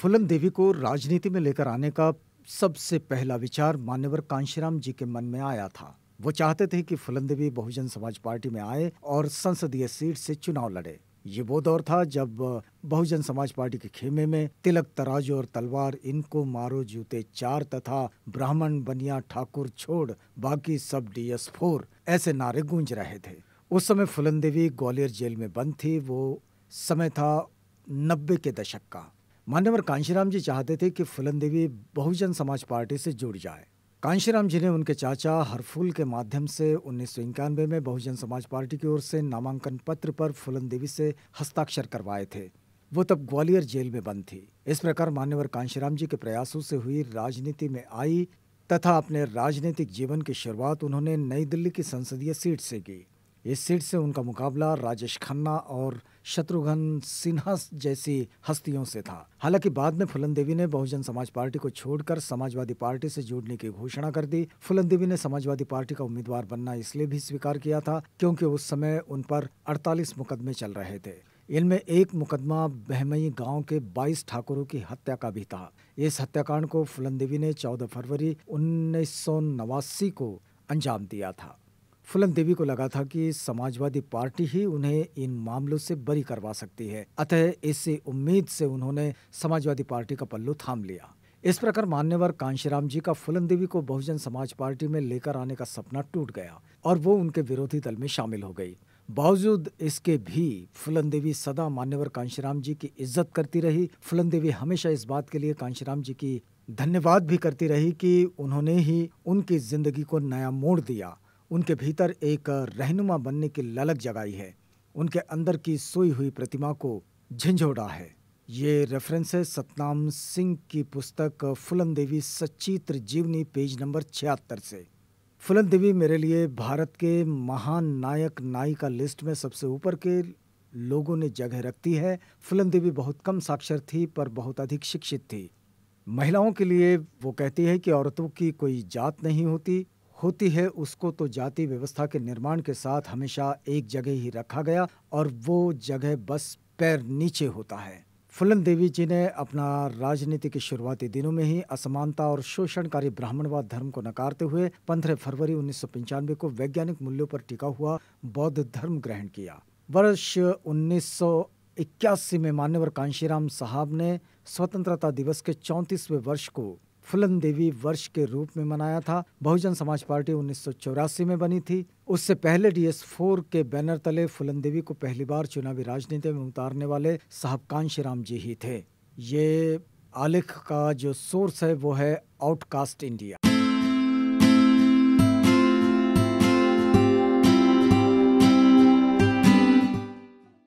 Fulham देवी को राजनीति में लेकर आने का सबसे पहला विचार मान्यवर कांशीराम जी के मन में आया था वो चाहते थे कि फुलन देवी बहुजन समाज पार्टी में आए और संसदीय सीट से चुनाव लड़े ये वो दौर था जब बहुजन समाज पार्टी के खेमे में तिलक तराजू और तलवार इनको मारो जूते चार तथा ब्राह्मण बनिया ठाकुर छोड़ बाकी सब डीएस फोर ऐसे नारे गूंज रहे थे उस समय फुलन देवी ग्वालियर जेल में बंद थी वो समय था नब्बे के दशक का मान्यवर कांशीराम जी चाहते थे कि फुलन देवी बहुजन समाज पार्टी से जुड़ जाए कांशीराम जी ने उनके चाचा हरफूल के माध्यम से उन्नीस में बहुजन समाज पार्टी की ओर से नामांकन पत्र पर फुलन देवी से हस्ताक्षर करवाए थे वो तब ग्वालियर जेल में बंद थी इस प्रकार मान्यवर कांशीराम जी के प्रयासों से हुई राजनीति में आई तथा अपने राजनीतिक जीवन की शुरुआत उन्होंने नई दिल्ली की संसदीय सीट से की इस सीट से उनका मुकाबला राजेश खन्ना और शत्रुघ्न सिन्हा जैसी हस्तियों से था हालांकि बाद में फुलन देवी ने बहुजन समाज पार्टी को छोड़कर समाजवादी पार्टी से जुड़ने की घोषणा कर दी फुलन देवी ने समाजवादी पार्टी का उम्मीदवार बनना इसलिए भी स्वीकार किया था क्योंकि उस समय उन पर 48 मुकदमे चल रहे थे इनमें एक मुकदमा बहमई गांव के 22 ठाकुरों की हत्या का भी था इस हत्याकांड को फुलन देवी ने 14 फरवरी उन्नीस को अंजाम दिया था फुलन देवी को लगा था कि समाजवादी पार्टी ही उन्हें इन मामलों से बरी करवा सकती है अतः इसी उम्मीद से उन्होंने समाजवादी पार्टी का पल्लू थाम लिया इस प्रकार मान्यवर कांशीराम जी का फुलन देवी को बहुजन समाज पार्टी में लेकर आने का सपना टूट गया और वो उनके विरोधी दल में शामिल हो गई बावजूद इसके भी फुलन देवी सदा मान्यवर कांशीराम जी की इज्जत करती रही फुलन देवी हमेशा इस बात के लिए कांशीराम जी की धन्यवाद भी करती रही कि उन्होंने ही उनकी जिंदगी को नया मोड़ दिया उनके भीतर एक रहनुमा बनने की ललक जगाई है उनके अंदर की सोई हुई प्रतिमा को झिझोड़ा है ये रेफरेंस है सतनाम सिंह की पुस्तक फुलन देवी सचित्र जीवनी पेज नंबर छिहत्तर से फुलन देवी मेरे लिए भारत के महान नायक नायिका लिस्ट में सबसे ऊपर के लोगों ने जगह रखती है फुलन देवी बहुत कम साक्षर थी पर बहुत अधिक शिक्षित थी महिलाओं के लिए वो कहती है कि औरतों की कोई जात नहीं होती होती है उसको तो जाति व्यवस्था के निर्माण के साथ हमेशा एक जगह ही रखा गया और वो जगह बस पैर नीचे होता है फुलन देवी जी ने अपना राजनीति के शुरुआती दिनों में ही असमानता और शोषणकारी ब्राह्मणवाद धर्म को नकारते हुए 15 फरवरी उन्नीस को वैज्ञानिक मूल्यों पर टिका हुआ बौद्ध धर्म ग्रहण किया वर्ष उन्नीस इक्यासी में मान्यवर कांशीराम साहब ने स्वतंत्रता दिवस के चौंतीसवें वर्ष को फुलन देवी वर्ष के रूप में मनाया था बहुजन समाज पार्टी उन्नीस में बनी थी उससे पहले डीएस फोर के बैनर तले फुलन देवी को पहली बार चुनावी राजनीति में उतारने वाले साहब कांशी राम जी ही थे ये आलेख का जो सोर्स है वो है आउटकास्ट इंडिया